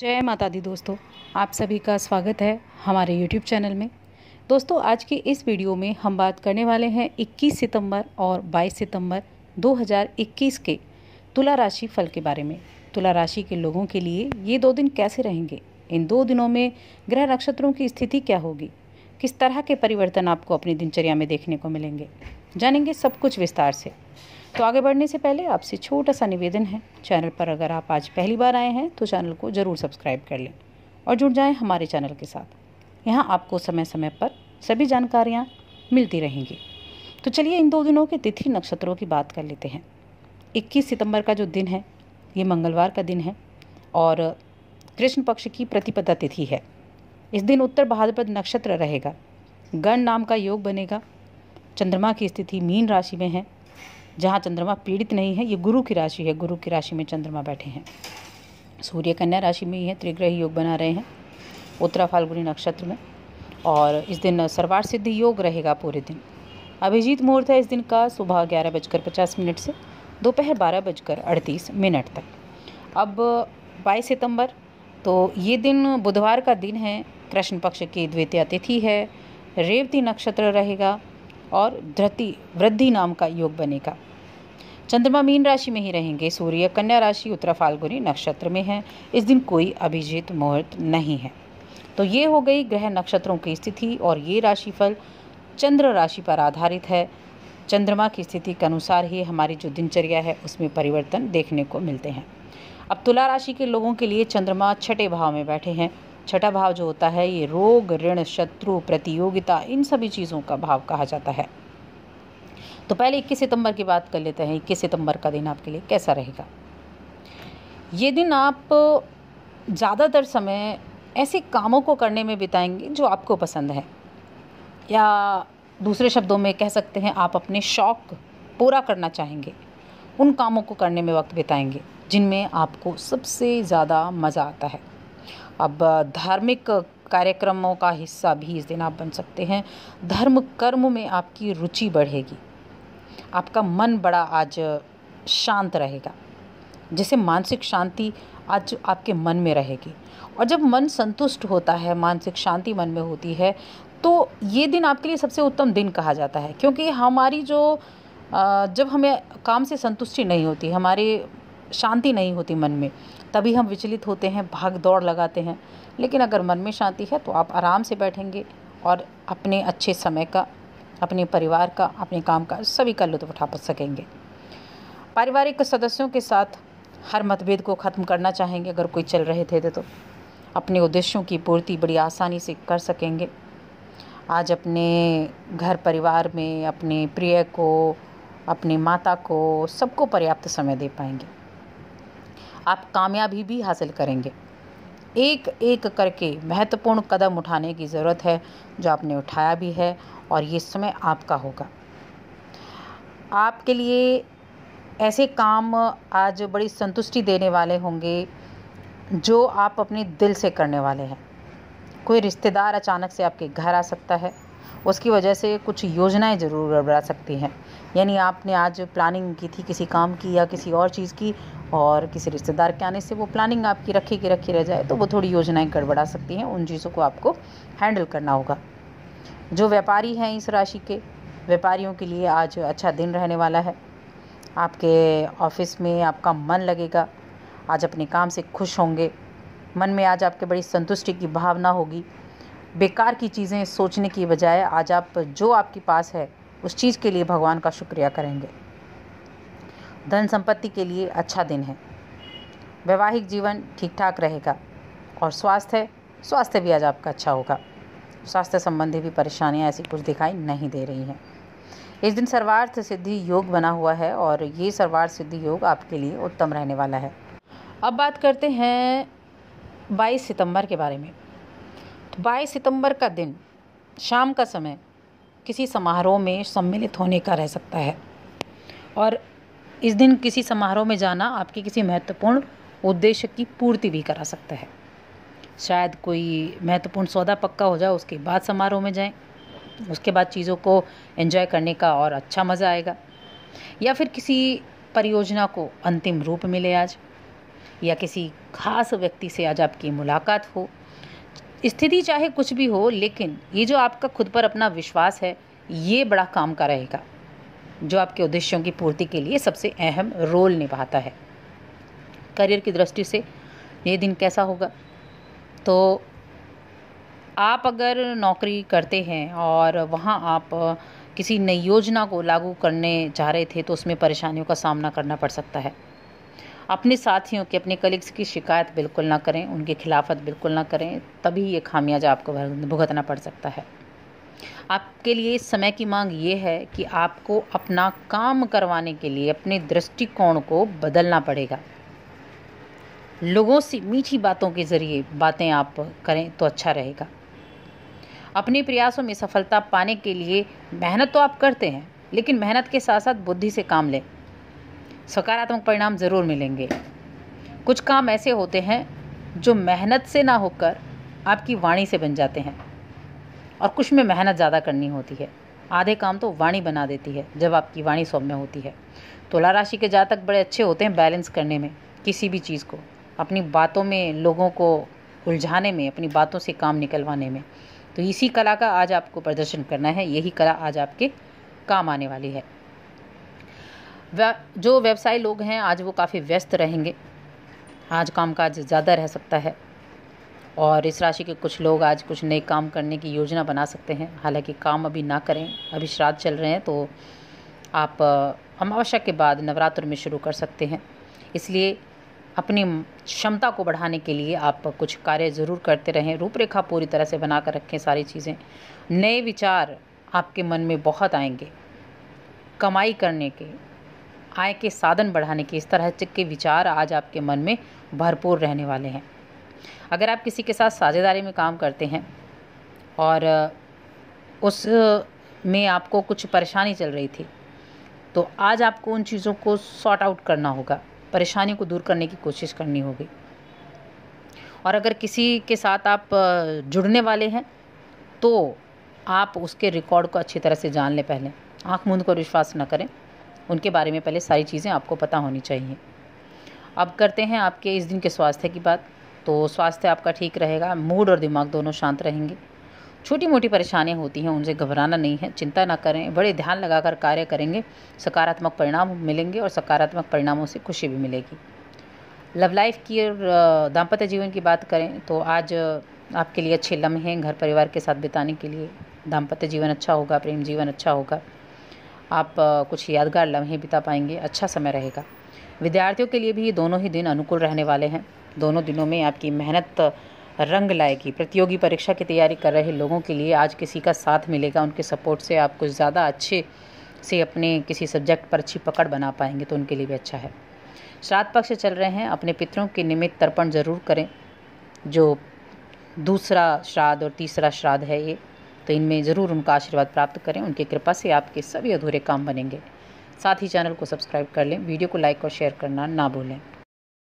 जय माता दी दोस्तों आप सभी का स्वागत है हमारे YouTube चैनल में दोस्तों आज के इस वीडियो में हम बात करने वाले हैं 21 सितंबर और 22 सितंबर 2021 के तुला राशि फल के बारे में तुला राशि के लोगों के लिए ये दो दिन कैसे रहेंगे इन दो दिनों में ग्रह नक्षत्रों की स्थिति क्या होगी किस तरह के परिवर्तन आपको अपनी दिनचर्या में देखने को मिलेंगे जानेंगे सब कुछ विस्तार से तो आगे बढ़ने से पहले आपसे छोटा सा निवेदन है चैनल पर अगर आप आज पहली बार आए हैं तो चैनल को ज़रूर सब्सक्राइब कर लें और जुड़ जाएं हमारे चैनल के साथ यहाँ आपको समय समय पर सभी जानकारियाँ मिलती रहेंगी तो चलिए इन दो दिनों के तिथि नक्षत्रों की बात कर लेते हैं 21 सितंबर का जो दिन है ये मंगलवार का दिन है और कृष्ण पक्ष की प्रतिपदा तिथि है इस दिन उत्तर भाद्रपद नक्षत्र रहेगा गण नाम का योग बनेगा चंद्रमा की स्थिति मीन राशि में है जहाँ चंद्रमा पीड़ित नहीं है ये गुरु की राशि है गुरु की राशि में चंद्रमा बैठे हैं सूर्य कन्या राशि में ही है त्रिग्रह योग बना रहे हैं उत्तरा फाल्गुनी नक्षत्र में और इस दिन सर्वार सिद्धि योग रहेगा पूरे दिन अभिजीत मुहूर्त है इस दिन का सुबह ग्यारह बजकर पचास मिनट से दोपहर बारह बजकर अड़तीस मिनट तक अब बाईस सितंबर तो ये दिन बुधवार का दिन है कृष्ण पक्ष की द्वितीय तिथि है रेवती नक्षत्र रहेगा और धृति वृद्धि नाम का योग बनेगा चंद्रमा मीन राशि में ही रहेंगे सूर्य कन्या राशि उत्तरा फाल्गुनी नक्षत्र में है इस दिन कोई अभिजीत मुहूर्त नहीं है तो ये हो गई ग्रह नक्षत्रों की स्थिति और ये राशिफल चंद्र राशि पर आधारित है चंद्रमा की स्थिति के अनुसार ही हमारी जो दिनचर्या है उसमें परिवर्तन देखने को मिलते हैं अब तुला राशि के लोगों के लिए चंद्रमा छठे भाव में बैठे हैं छठा भाव जो होता है ये रोग ऋण शत्रु प्रतियोगिता इन सभी चीज़ों का भाव कहा जाता है तो पहले इक्कीस सितंबर की बात कर लेते हैं इक्कीस सितंबर का दिन आपके लिए कैसा रहेगा ये दिन आप ज़्यादातर समय ऐसे कामों को करने में बिताएंगे जो आपको पसंद है या दूसरे शब्दों में कह सकते हैं आप अपने शौक़ पूरा करना चाहेंगे उन कामों को करने में वक्त बिताएंगे जिनमें आपको सबसे ज़्यादा मज़ा आता है अब धार्मिक कार्यक्रमों का हिस्सा भी इस दिन आप बन सकते हैं धर्म कर्म में आपकी रुचि बढ़ेगी आपका मन बड़ा आज शांत रहेगा जैसे मानसिक शांति आज आपके मन में रहेगी और जब मन संतुष्ट होता है मानसिक शांति मन में होती है तो ये दिन आपके लिए सबसे उत्तम दिन कहा जाता है क्योंकि हमारी जो जब हमें काम से संतुष्टि नहीं होती हमारी शांति नहीं होती मन में तभी हम विचलित होते हैं भाग दौड़ लगाते हैं लेकिन अगर मन में शांति है तो आप आराम से बैठेंगे और अपने अच्छे समय का अपने परिवार का अपने काम का सभी का लुत्फ उठा सकेंगे पारिवारिक सदस्यों के साथ हर मतभेद को ख़त्म करना चाहेंगे अगर कोई चल रहे थे तो अपने उद्देश्यों की पूर्ति बड़ी आसानी से कर सकेंगे आज अपने घर परिवार में अपने प्रिय को अपने माता को सबको पर्याप्त समय दे पाएंगे आप कामयाबी भी हासिल करेंगे एक एक करके महत्वपूर्ण कदम उठाने की ज़रूरत है जो आपने उठाया भी है और ये समय आपका होगा आपके लिए ऐसे काम आज बड़ी संतुष्टि देने वाले होंगे जो आप अपने दिल से करने वाले हैं कोई रिश्तेदार अचानक से आपके घर आ सकता है उसकी वजह से कुछ योजनाएं ज़रूर गड़बड़ा सकती हैं यानी आपने आज प्लानिंग की थी किसी काम की या किसी और चीज़ की और किसी रिश्तेदार के आने से वो प्लानिंग आपकी रखी की रखी रह जाए तो वो थोड़ी योजनाएं गड़बड़ा सकती हैं उन चीज़ों को आपको हैंडल करना होगा जो व्यापारी हैं इस राशि के व्यापारियों के लिए आज अच्छा दिन रहने वाला है आपके ऑफिस में आपका मन लगेगा आज अपने काम से खुश होंगे मन में आज आपके बड़ी संतुष्टि की भावना होगी बेकार की चीज़ें सोचने की बजाय आज आप जो आपके पास है उस चीज़ के लिए भगवान का शुक्रिया करेंगे धन संपत्ति के लिए अच्छा दिन है वैवाहिक जीवन ठीक ठाक रहेगा और स्वास्थ्य स्वास्थ्य भी आज आपका अच्छा होगा स्वास्थ्य संबंधी भी परेशानियाँ ऐसी कुछ दिखाई नहीं दे रही हैं इस दिन सर्वार्थ सिद्धि योग बना हुआ है और ये सर्वार्थ सिद्धि योग आपके लिए उत्तम रहने वाला है अब बात करते हैं 22 सितंबर के बारे में तो 22 सितंबर का दिन शाम का समय किसी समारोह में सम्मिलित होने का रह सकता है और इस दिन किसी समारोह में जाना आपकी किसी महत्वपूर्ण उद्देश्य की पूर्ति भी करा सकता है शायद कोई महत्वपूर्ण सौदा पक्का हो जाए उसके बाद समारोह में जाएं उसके बाद चीज़ों को एंजॉय करने का और अच्छा मज़ा आएगा या फिर किसी परियोजना को अंतिम रूप मिले आज या किसी खास व्यक्ति से आज आपकी मुलाकात हो स्थिति चाहे कुछ भी हो लेकिन ये जो आपका खुद पर अपना विश्वास है ये बड़ा काम का रहेगा जो आपके उद्देश्यों की पूर्ति के लिए सबसे अहम रोल निभाता है करियर की दृष्टि से ये दिन कैसा होगा तो आप अगर नौकरी करते हैं और वहाँ आप किसी नई योजना को लागू करने जा रहे थे तो उसमें परेशानियों का सामना करना पड़ सकता है अपने साथियों की अपने कलीग्स की शिकायत बिल्कुल ना करें उनकी खिलाफत बिल्कुल ना करें तभी ये खामियाजा आपको भुगतना पड़ सकता है आपके लिए इस समय की मांग ये है कि आपको अपना काम करवाने के लिए अपने दृष्टिकोण को बदलना पड़ेगा लोगों से मीठी बातों के ज़रिए बातें आप करें तो अच्छा रहेगा अपने प्रयासों में सफलता पाने के लिए मेहनत तो आप करते हैं लेकिन मेहनत के साथ साथ बुद्धि से काम लें सकारात्मक परिणाम ज़रूर मिलेंगे कुछ काम ऐसे होते हैं जो मेहनत से ना होकर आपकी वाणी से बन जाते हैं और कुछ में मेहनत ज़्यादा करनी होती है आधे काम तो वाणी बना देती है जब आपकी वाणी सौम्य होती है तुला राशि के जातक बड़े अच्छे होते हैं बैलेंस करने में किसी भी चीज़ को अपनी बातों में लोगों को उलझाने में अपनी बातों से काम निकलवाने में तो इसी कला का आज आपको प्रदर्शन करना है यही कला आज आपके काम आने वाली है जो व्यवसाय लोग हैं आज वो काफ़ी व्यस्त रहेंगे आज काम काज ज़्यादा रह सकता है और इस राशि के कुछ लोग आज कुछ नए काम करने की योजना बना सकते हैं हालांकि काम अभी ना करें अभी श्राद्ध चल रहे हैं तो आप अमावस्या के बाद नवरात्र में शुरू कर सकते हैं इसलिए अपनी क्षमता को बढ़ाने के लिए आप कुछ कार्य ज़रूर करते रहें रूपरेखा पूरी तरह से बना कर रखें सारी चीज़ें नए विचार आपके मन में बहुत आएंगे कमाई करने के आय के साधन बढ़ाने के इस तरह के विचार आज आपके मन में भरपूर रहने वाले हैं अगर आप किसी के साथ साझेदारी में काम करते हैं और उस में आपको कुछ परेशानी चल रही थी तो आज आपको उन चीज़ों को सॉर्ट आउट करना होगा परेशानी को दूर करने की कोशिश करनी होगी और अगर किसी के साथ आप जुड़ने वाले हैं तो आप उसके रिकॉर्ड को अच्छी तरह से जान लें पहले आँख मूंद को विश्वास न करें उनके बारे में पहले सारी चीज़ें आपको पता होनी चाहिए अब करते हैं आपके इस दिन के स्वास्थ्य की बात तो स्वास्थ्य आपका ठीक रहेगा मूड और दिमाग दोनों शांत रहेंगे छोटी मोटी परेशानियाँ होती हैं उनसे घबराना नहीं है चिंता ना करें बड़े ध्यान लगाकर कार्य करेंगे सकारात्मक परिणाम मिलेंगे और सकारात्मक परिणामों से खुशी भी मिलेगी लव लाइफ की और दाम्पत्य जीवन की बात करें तो आज आपके लिए अच्छे लम्हे घर परिवार के साथ बिताने के लिए दाम्पत्य जीवन अच्छा होगा प्रेम जीवन अच्छा होगा आप कुछ यादगार लम्हे बिता पाएंगे अच्छा समय रहेगा विद्यार्थियों के लिए भी ये दोनों ही दिन अनुकूल रहने वाले हैं दोनों दिनों में आपकी मेहनत रंग लाएगी प्रतियोगी परीक्षा की तैयारी कर रहे लोगों के लिए आज किसी का साथ मिलेगा उनके सपोर्ट से आप कुछ ज़्यादा अच्छे से अपने किसी सब्जेक्ट पर अच्छी पकड़ बना पाएंगे तो उनके लिए भी अच्छा है श्राद्ध पक्ष चल रहे हैं अपने पितरों के निमित्त तर्पण जरूर करें जो दूसरा श्राद्ध और तीसरा श्राद्ध है ये तो इनमें ज़रूर उनका आशीर्वाद प्राप्त करें उनकी कृपा से आपके सभी अधूरे काम बनेंगे साथ ही चैनल को सब्सक्राइब कर लें वीडियो को लाइक और शेयर करना ना भूलें